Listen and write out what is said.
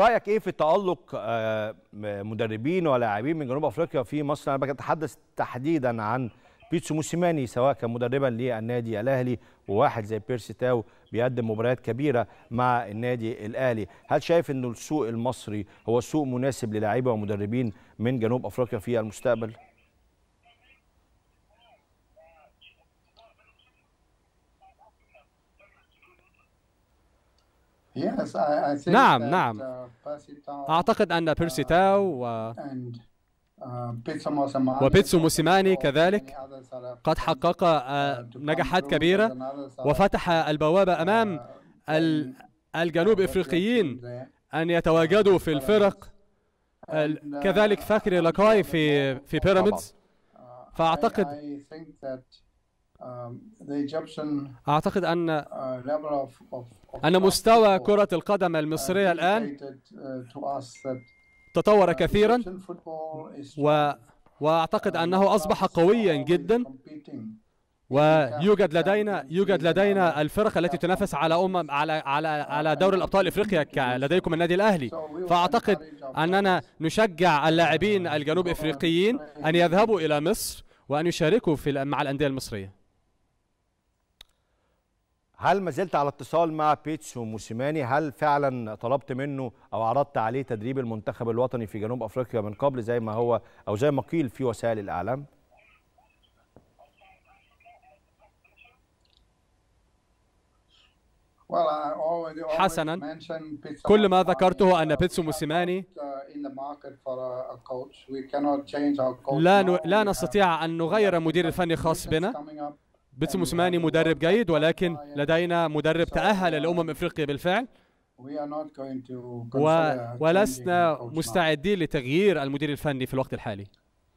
رايك ايه في تالق آه، مدربين ولاعبين من جنوب افريقيا في مصر انا بتحدث تحديدا عن بيتسو موسيماني سواء كان مدربا للنادي الاهلي وواحد زي بيرسي تاو بيقدم مباريات كبيره مع النادي الاهلي هل شايف ان السوق المصري هو سوق مناسب للاعيبه ومدربين من جنوب افريقيا في المستقبل نعم نعم uh, أعتقد أن بيرسي تاو uh, و uh, وبيتسو موسيماني كذلك قد حقق نجاحات كبيرة وفتح البوابة أمام الجنوب إفريقيين أن يتواجدوا في الفرق كذلك فاكري لاكاي في في بيراميدز فأعتقد Um, أعتقد أن uh, أن مستوى كرة القدم المصرية uh, الآن uh, تطور كثيرا و وأعتقد أنه أصبح قويا جدا ويوجد لدينا يوجد لدينا الفرق التي تنافس على أمم على على على دوري الأبطال إفريقيا لديكم النادي الأهلي فأعتقد أننا نشجع اللاعبين الجنوب إفريقيين أن يذهبوا إلى مصر وأن يشاركوا في مع الأندية المصرية هل ما زلت على اتصال مع بيتسو موسيماني؟ هل فعلا طلبت منه او عرضت عليه تدريب المنتخب الوطني في جنوب افريقيا من قبل زي ما هو او زي ما قيل في وسائل الاعلام حسنا كل ما ذكرته أن uh, بيتسو موسيماني uh, لا لا نستطيع أن نغير مدير الفني خاص بنا بيتسو موسيماني مدرب جيد ولكن لدينا مدرب تأهل لأمم إفريقيا بالفعل و... ولسنا مستعدين لتغيير المدير الفني في الوقت الحالي